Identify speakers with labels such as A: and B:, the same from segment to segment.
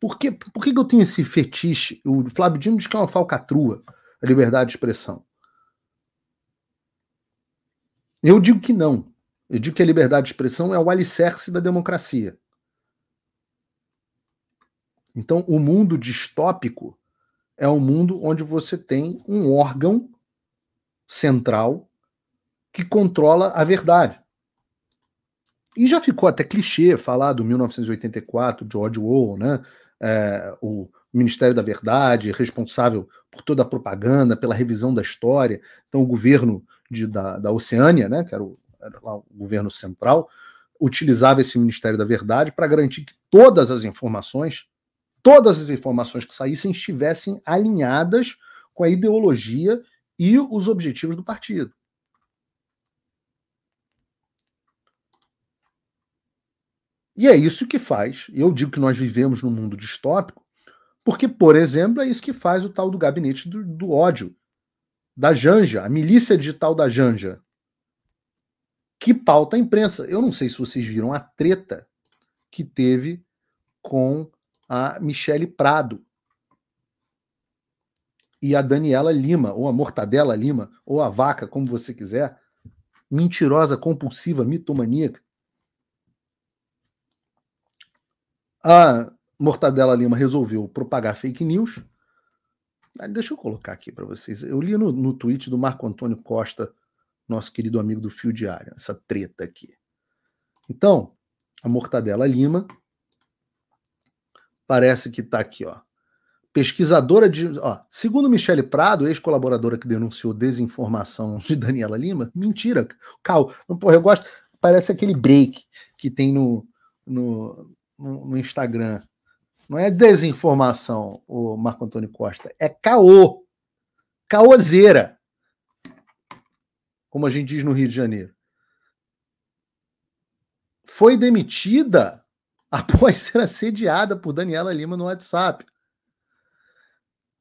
A: Por que, por que eu tenho esse fetiche? O Flávio Dino diz que é uma falcatrua a liberdade de expressão. Eu digo que não. Eu digo que a liberdade de expressão é o alicerce da democracia. Então, o mundo distópico é um mundo onde você tem um órgão central que controla a verdade. E já ficou até clichê falar do 1984, George Orwell, né? é, o Ministério da Verdade, responsável por toda a propaganda, pela revisão da história. Então, o governo de, da, da Oceânia, né, que era o, era lá o governo central, utilizava esse Ministério da Verdade para garantir que todas as informações, todas as informações que saíssem estivessem alinhadas com a ideologia e os objetivos do partido. E é isso que faz, eu digo que nós vivemos num mundo distópico, porque, por exemplo, é isso que faz o tal do gabinete do, do ódio, da Janja, a milícia digital da Janja, que pauta a imprensa. Eu não sei se vocês viram a treta que teve com a Michele Prado e a Daniela Lima, ou a Mortadela Lima, ou a Vaca, como você quiser, mentirosa, compulsiva, mitomaníaca, A Mortadela Lima resolveu propagar fake news. Ah, deixa eu colocar aqui para vocês. Eu li no, no tweet do Marco Antônio Costa, nosso querido amigo do Fio Diário, essa treta aqui. Então, a Mortadela Lima parece que está aqui, ó. Pesquisadora de. Ó, segundo Michele Prado, ex-colaboradora que denunciou desinformação de Daniela Lima, mentira. Cal, porra, eu gosto. Parece aquele break que tem no, no, no Instagram. Não é desinformação, o Marco Antônio Costa. É caô. Caoseira. Como a gente diz no Rio de Janeiro. Foi demitida após ser assediada por Daniela Lima no WhatsApp.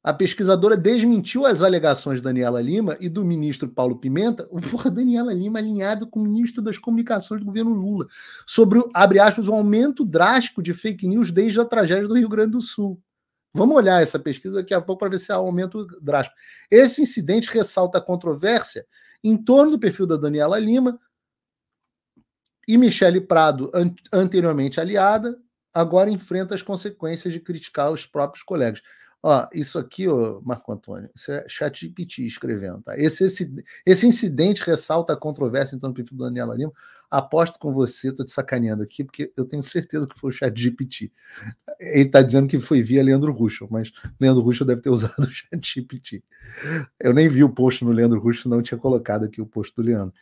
A: A pesquisadora desmentiu as alegações de Daniela Lima e do ministro Paulo Pimenta, o porra Daniela Lima alinhada com o ministro das Comunicações do governo Lula, sobre, abre aspas, o um aumento drástico de fake news desde a tragédia do Rio Grande do Sul. Vamos olhar essa pesquisa daqui a pouco para ver se há um aumento drástico. Esse incidente ressalta a controvérsia em torno do perfil da Daniela Lima e Michele Prado, an anteriormente aliada, agora enfrenta as consequências de criticar os próprios colegas. Ó, isso aqui, ó, Marco Antônio, isso é chat GPT escrevendo, tá? Esse, esse, esse incidente ressalta a controvérsia em torno do perfil do Daniela Lima. Aposto com você, estou te sacaneando aqui, porque eu tenho certeza que foi o chat GPT. Ele está dizendo que foi via Leandro Russo, mas Leandro Russo deve ter usado o chat GPT. Eu nem vi o post no Leandro Russo, não tinha colocado aqui o post do Leandro.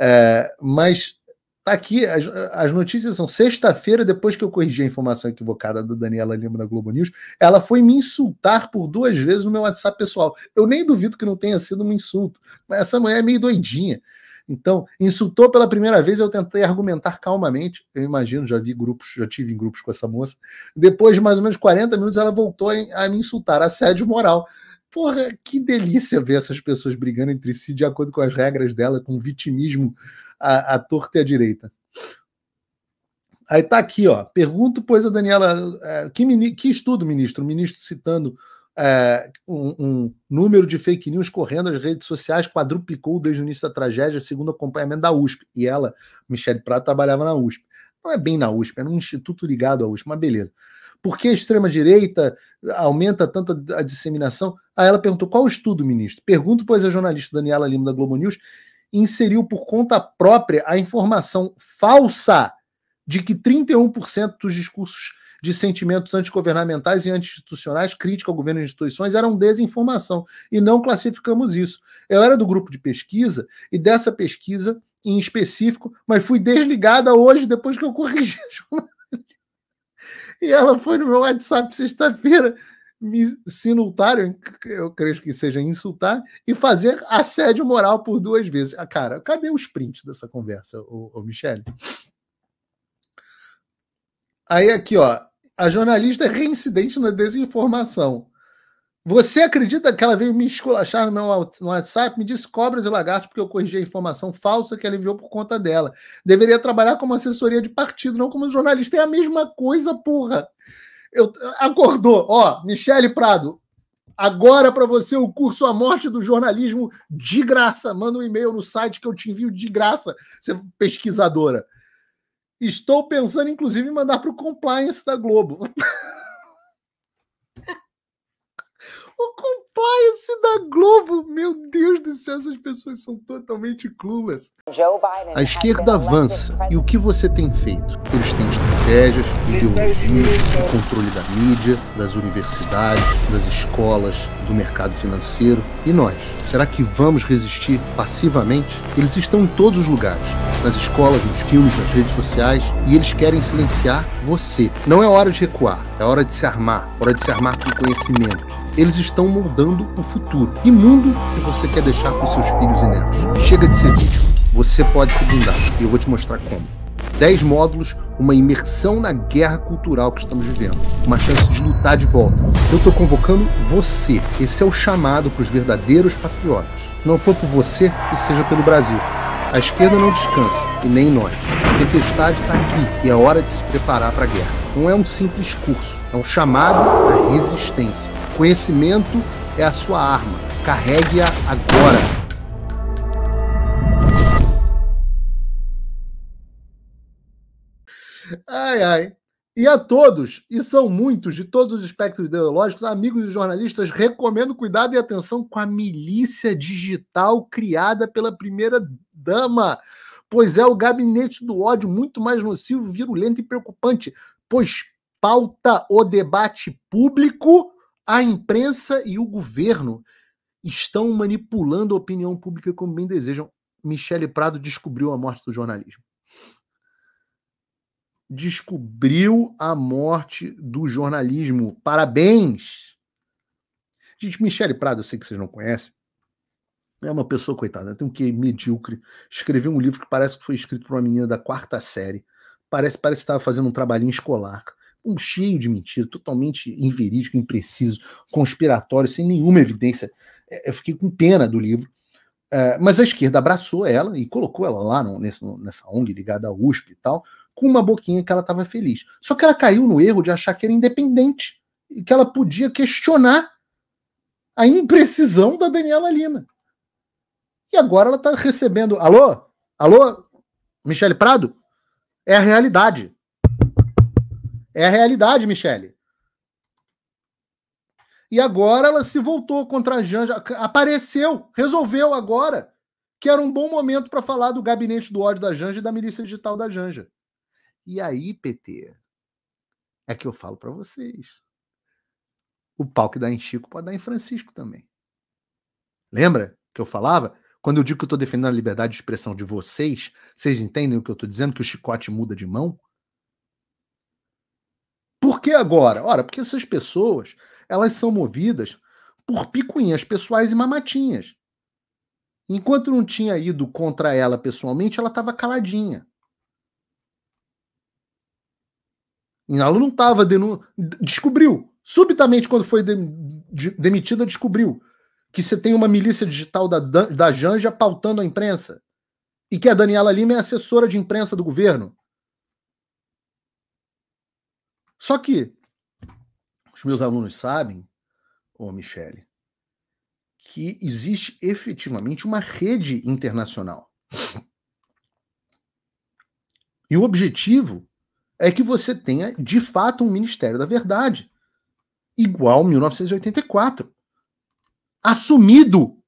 A: É, mas Tá aqui, as, as notícias são sexta-feira, depois que eu corrigi a informação equivocada da Daniela Lima na Globo News, ela foi me insultar por duas vezes no meu WhatsApp pessoal. Eu nem duvido que não tenha sido um insulto, mas essa mulher é meio doidinha. Então, insultou pela primeira vez, eu tentei argumentar calmamente. Eu imagino, já vi grupos, já tive em grupos com essa moça. Depois de mais ou menos 40 minutos, ela voltou a me insultar, assédio moral. Porra, que delícia ver essas pessoas brigando entre si de acordo com as regras dela, com vitimismo a à torta e à direita. Aí tá aqui, ó. Pergunto, pois a Daniela, é, que, que, estudo, ministro? O ministro citando é, um, um, número de fake news correndo nas redes sociais quadruplicou desde o início da tragédia, segundo acompanhamento da USP. E ela, Michelle Prado, trabalhava na USP. Não é bem na USP, é um instituto ligado à USP, mas beleza. Por que a extrema-direita aumenta tanto a disseminação? Aí ela perguntou: qual o estudo, ministro? Pergunto, pois, a jornalista Daniela Lima da Globo News, inseriu por conta própria a informação falsa de que 31% dos discursos de sentimentos antigovernamentais e anti-institucionais, crítica ao governo e instituições, eram desinformação. E não classificamos isso. Eu era do grupo de pesquisa, e dessa pesquisa em específico, mas fui desligada hoje, depois que eu corrigi a e ela foi no meu WhatsApp sexta-feira me sinultar, eu creio que seja insultar, e fazer assédio moral por duas vezes. Ah, cara, cadê os prints dessa conversa, ô, ô Michele? Aí aqui, ó, a jornalista é reincidente na desinformação. Você acredita que ela veio me esculachar no meu WhatsApp? Me disse cobras e lagartos porque eu corrigi a informação falsa que ela enviou por conta dela. Deveria trabalhar como assessoria de partido, não como jornalista. É a mesma coisa, porra. Eu, acordou, ó, Michele Prado, agora é para você o curso A Morte do Jornalismo de graça. Manda um e-mail no site que eu te envio de graça, você pesquisadora. Estou pensando, inclusive, em mandar para o compliance da Globo. o compliance da Globo, meu Deus se essas pessoas são totalmente clulas.
B: A esquerda avança.
A: E o que você tem feito? Eles têm estratégias, ideologias, o controle da mídia, das universidades, das escolas, do mercado financeiro. E nós? Será que vamos resistir passivamente? Eles estão em todos os lugares. Nas escolas, nos filmes, nas redes sociais. E eles querem silenciar você. Não é hora de recuar. É hora de se armar. hora de se armar com conhecimento eles estão moldando o futuro. E mundo que você quer deixar para os seus filhos e netos. Chega de ser vítima. Você pode se blindar. E eu vou te mostrar como. 10 módulos, uma imersão na guerra cultural que estamos vivendo. Uma chance de lutar de volta. Eu estou convocando você. Esse é o chamado para os verdadeiros patriotas. Não for por você, que seja pelo Brasil. A esquerda não descansa, e nem nós. A tempestade está aqui e é hora de se preparar para a guerra. Não é um simples curso, é um chamado à resistência. Conhecimento é a sua arma. Carregue-a agora. Ai, ai. E a todos, e são muitos, de todos os espectros ideológicos, amigos e jornalistas, recomendo cuidado e atenção com a milícia digital criada pela primeira dama, pois é o gabinete do ódio muito mais nocivo, virulento e preocupante, pois pauta o debate público a imprensa e o governo estão manipulando a opinião pública como bem desejam. Michele Prado descobriu a morte do jornalismo. Descobriu a morte do jornalismo. Parabéns! Gente, Michele Prado, eu sei que vocês não conhecem. É uma pessoa coitada, tem um que medíocre. Escreveu um livro que parece que foi escrito por uma menina da quarta série. Parece, parece que estava fazendo um trabalhinho escolar um cheio de mentira, totalmente inverídico, impreciso, conspiratório, sem nenhuma evidência. É, eu fiquei com pena do livro. É, mas a esquerda abraçou ela e colocou ela lá nessa ONG ligada à USP e tal, com uma boquinha que ela estava feliz. Só que ela caiu no erro de achar que era independente e que ela podia questionar a imprecisão da Daniela Lima. E agora ela está recebendo. Alô? Alô? Michele Prado? É a realidade. É a realidade, Michele. E agora ela se voltou contra a Janja. Apareceu, resolveu agora que era um bom momento para falar do gabinete do ódio da Janja e da milícia digital da Janja. E aí, PT, é que eu falo para vocês. O pau que dá em Chico pode dar em Francisco também. Lembra que eu falava? Quando eu digo que eu estou defendendo a liberdade de expressão de vocês, vocês entendem o que eu estou dizendo? Que o chicote muda de mão? que agora? Ora, porque essas pessoas elas são movidas por picuinhas pessoais e mamatinhas. Enquanto não tinha ido contra ela pessoalmente, ela estava caladinha. E Ela não estava denu... descobriu subitamente quando foi demitida descobriu que você tem uma milícia digital da, da Janja pautando a imprensa e que a Daniela Lima é assessora de imprensa do governo. Só que os meus alunos sabem, ô Michele, que existe efetivamente uma rede internacional. E o objetivo é que você tenha, de fato, um Ministério da Verdade, igual 1984, assumido.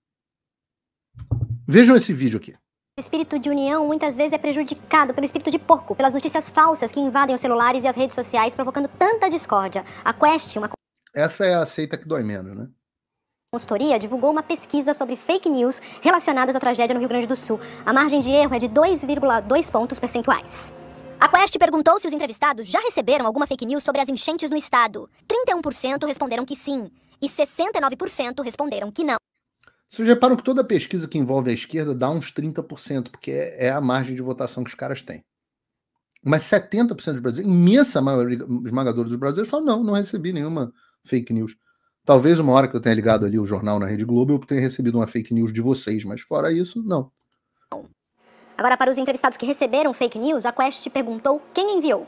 A: Vejam esse vídeo aqui.
B: O espírito de união muitas vezes é prejudicado pelo espírito de porco, pelas notícias falsas que invadem os celulares e as redes sociais, provocando tanta discórdia. A Quest, uma.
A: Essa é a seita que dói menos, né? A
B: consultoria divulgou uma pesquisa sobre fake news relacionadas à tragédia no Rio Grande do Sul. A margem de erro é de 2,2 pontos percentuais. A Quest perguntou se os entrevistados já receberam alguma fake news sobre as enchentes no estado. 31% responderam que sim e 69% responderam que não.
A: Vocês reparam que toda pesquisa que envolve a esquerda dá uns 30%, porque é, é a margem de votação que os caras têm. Mas 70% dos brasileiros, imensa maioria esmagadora dos brasileiros, falam: não, não recebi nenhuma fake news. Talvez uma hora que eu tenha ligado ali o jornal na Rede Globo, eu tenha recebido uma fake news de vocês, mas fora isso, não.
B: Agora, para os entrevistados que receberam fake news, a Quest perguntou quem enviou.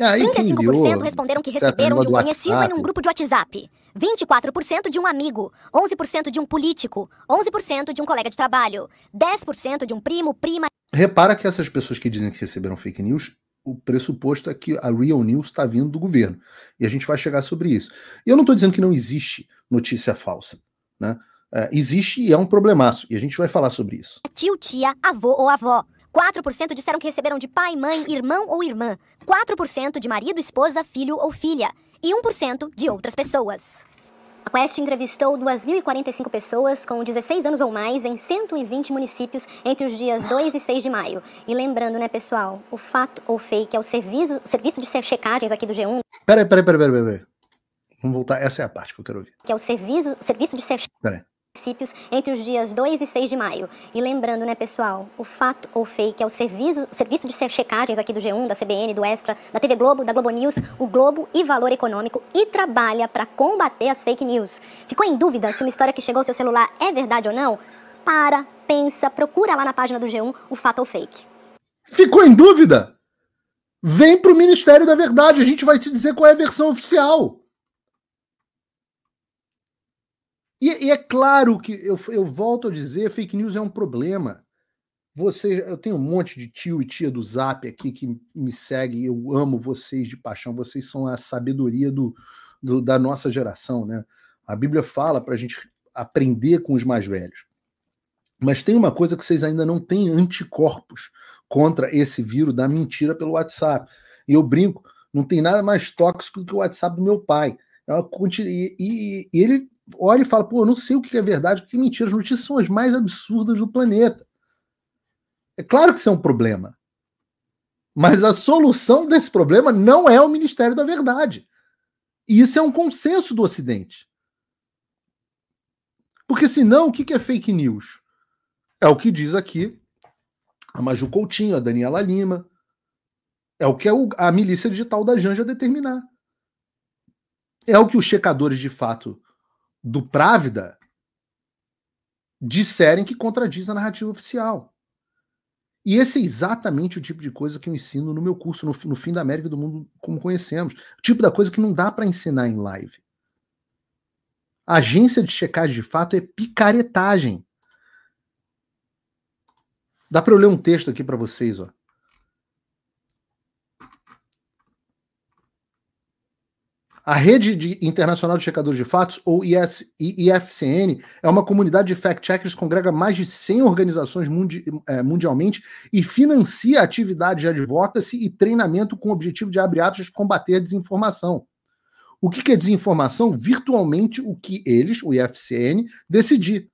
B: Ah, 35% responderam que tá receberam de um conhecido em um grupo de WhatsApp, 24% de um amigo, 11% de um político, 11% de um colega de trabalho, 10% de um primo, prima.
A: Repara que essas pessoas que dizem que receberam fake news, o pressuposto é que a real news está vindo do governo. E a gente vai chegar sobre isso. E eu não estou dizendo que não existe notícia falsa, né? É, existe e é um problemaço. E a gente vai falar sobre isso.
B: Tio, tia, avô ou avó. 4% disseram que receberam de pai, mãe, irmão ou irmã. 4% de marido, esposa, filho ou filha. E 1% de outras pessoas. A Quest entrevistou 2.045 pessoas com 16 anos ou mais em 120 municípios entre os dias 2 e 6 de maio. E lembrando, né, pessoal, o fato ou fake é o serviço, serviço de checagens aqui do G1.
A: Peraí, peraí, peraí, peraí. Pera Vamos voltar, essa é a parte que eu quero ouvir.
B: Que é o serviço, serviço de checagens. Peraí municípios entre os dias 2 e 6 de maio. E lembrando, né, pessoal, o fato ou fake é o serviço, serviço de checagens aqui do G1, da CBN, do Extra, da TV Globo, da Globo News, o Globo e Valor Econômico e trabalha para combater as fake news. Ficou em dúvida se uma história que chegou ao seu celular é verdade ou não? Para, pensa, procura lá na página do G1 o fato ou fake.
A: Ficou em dúvida? Vem para o Ministério da Verdade, a gente vai te dizer qual é a versão oficial. E, e, é claro que eu, eu volto a dizer, fake news é um problema. Você, eu tenho um monte de tio e tia do Zap aqui que me seguem, eu amo vocês de paixão, vocês são a sabedoria do, do da nossa geração, né? A Bíblia fala para a gente aprender com os mais velhos. Mas tem uma coisa que vocês ainda não têm anticorpos contra esse vírus da mentira pelo WhatsApp. E eu brinco, não tem nada mais tóxico que o WhatsApp do meu pai. É e, e, e ele olha e fala, pô, eu não sei o que é verdade, o que é mentira. As notícias são as mais absurdas do planeta. É claro que isso é um problema. Mas a solução desse problema não é o Ministério da Verdade. E isso é um consenso do Ocidente. Porque senão, o que é fake news? É o que diz aqui a Maju Coutinho, a Daniela Lima. É o que a milícia digital da Janja determinar. É o que os checadores de fato do Právida disserem que contradiz a narrativa oficial. E esse é exatamente o tipo de coisa que eu ensino no meu curso, no, no fim da América do Mundo, como conhecemos. O tipo da coisa que não dá para ensinar em live. A agência de checagem de fato é picaretagem. Dá para eu ler um texto aqui para vocês, ó. A Rede de Internacional de Checadores de Fatos, ou IS, IFCN, é uma comunidade de fact-checkers que congrega mais de 100 organizações mundi, é, mundialmente e financia atividades de advocacy e treinamento com o objetivo de, abre atos, combater a desinformação. O que, que é desinformação? Virtualmente o que eles, o IFCN, decidir.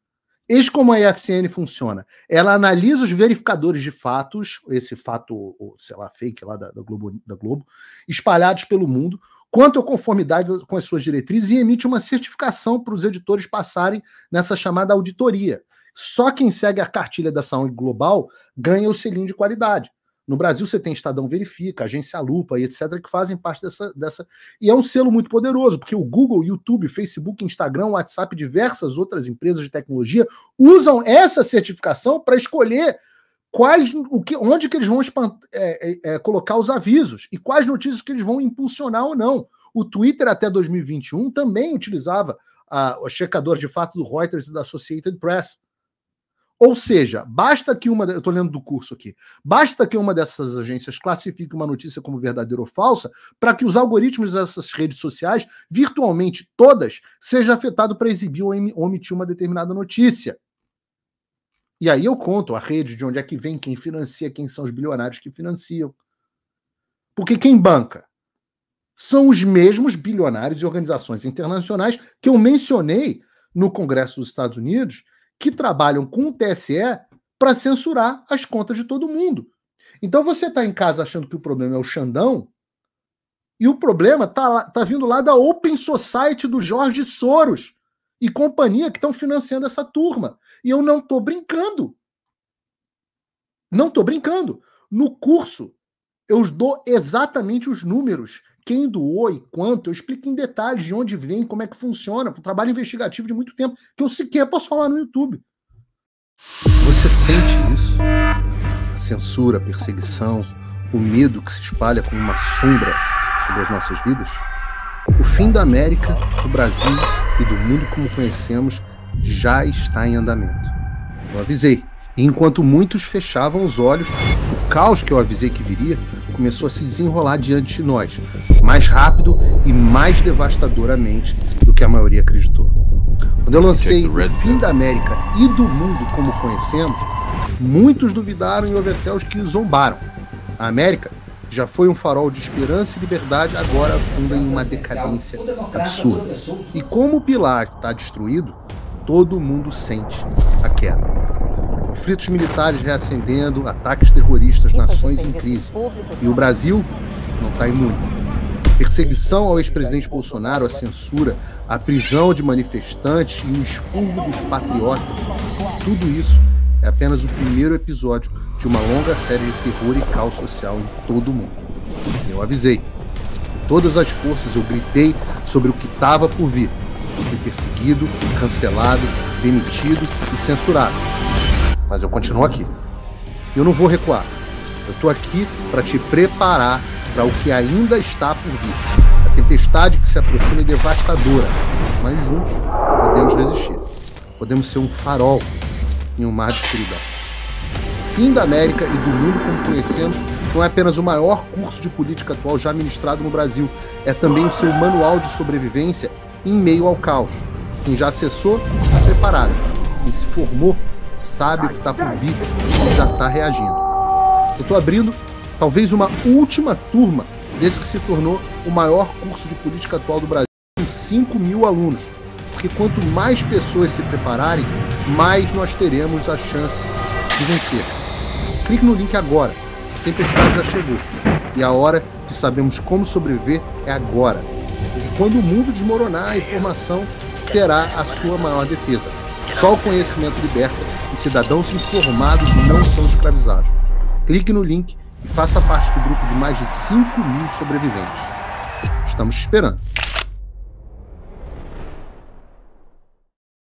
A: Eis como a IFCN funciona. Ela analisa os verificadores de fatos, esse fato, sei lá, fake lá da, da Globo, da Globo espalhados pelo mundo, quanto à conformidade com as suas diretrizes e emite uma certificação para os editores passarem nessa chamada auditoria. Só quem segue a cartilha da saúde global ganha o selinho de qualidade. No Brasil, você tem Estadão Verifica, Agência Lupa e etc., que fazem parte dessa, dessa. E é um selo muito poderoso, porque o Google, YouTube, Facebook, Instagram, WhatsApp, diversas outras empresas de tecnologia usam essa certificação para escolher quais, o que, onde que eles vão é, é, é, colocar os avisos e quais notícias que eles vão impulsionar ou não. O Twitter até 2021 também utilizava a, o checador de fato do Reuters e da Associated Press. Ou seja, basta que uma, eu estou lendo do curso aqui, basta que uma dessas agências classifique uma notícia como verdadeira ou falsa para que os algoritmos dessas redes sociais, virtualmente todas, seja afetado para exibir ou omitir uma determinada notícia. E aí eu conto a rede, de onde é que vem, quem financia, quem são os bilionários que financiam. Porque quem banca são os mesmos bilionários e organizações internacionais que eu mencionei no Congresso dos Estados Unidos, que trabalham com o TSE para censurar as contas de todo mundo. Então você está em casa achando que o problema é o Xandão, e o problema está tá vindo lá da Open Society do Jorge Soros, e companhia que estão financiando essa turma. E eu não estou brincando. Não estou brincando. No curso, eu dou exatamente os números. Quem doou e quanto, eu explico em detalhes de onde vem, como é que funciona. Foi um trabalho investigativo de muito tempo, que eu sequer posso falar no YouTube. Você sente isso? A censura, a perseguição, o medo que se espalha como uma sombra sobre as nossas vidas? O fim da América, do Brasil e do mundo como conhecemos já está em andamento. Eu avisei. E enquanto muitos fechavam os olhos, o caos que eu avisei que viria começou a se desenrolar diante de nós, mais rápido e mais devastadoramente do que a maioria acreditou. Quando eu lancei o fim da América e do mundo como conhecemos, muitos duvidaram e houve até os que zombaram. A América já foi um farol de esperança e liberdade, agora afunda em uma decadência absurda. E como o pilar está destruído, todo mundo sente a queda. Conflitos militares reacendendo, ataques terroristas, nações em crise. E o Brasil não está imune. Perseguição ao ex-presidente Bolsonaro, a censura, a prisão de manifestantes e o expurgo dos patriotas. Tudo isso é apenas o primeiro episódio de uma longa série de terror e caos social em todo o mundo. Eu avisei. Com todas as forças eu gritei sobre o que estava por vir. fui perseguido, cancelado, demitido e censurado. Mas eu continuo aqui. Eu não vou recuar. Eu estou aqui para te preparar para o que ainda está por vir. A tempestade que se aproxima é devastadora, mas juntos podemos resistir. Podemos ser um farol em um mar de escuridão. O fim da América e do mundo como conhecemos não é apenas o maior curso de política atual já ministrado no Brasil, é também o seu manual de sobrevivência em meio ao caos. Quem já acessou está preparado. Quem se formou sabe o que está por vir e já está reagindo. Eu estou abrindo talvez uma última turma desse que se tornou o maior curso de política atual do Brasil, com 5 mil alunos porque quanto mais pessoas se prepararem, mais nós teremos a chance de vencer. Clique no link agora. A tempestade já chegou. E a hora que sabemos como sobreviver é agora. Porque quando o mundo desmoronar, a informação terá a sua maior defesa. Só o conhecimento liberta e cidadãos informados não são escravizados. Clique no link e faça parte do grupo de mais de 5 mil sobreviventes. Estamos te esperando.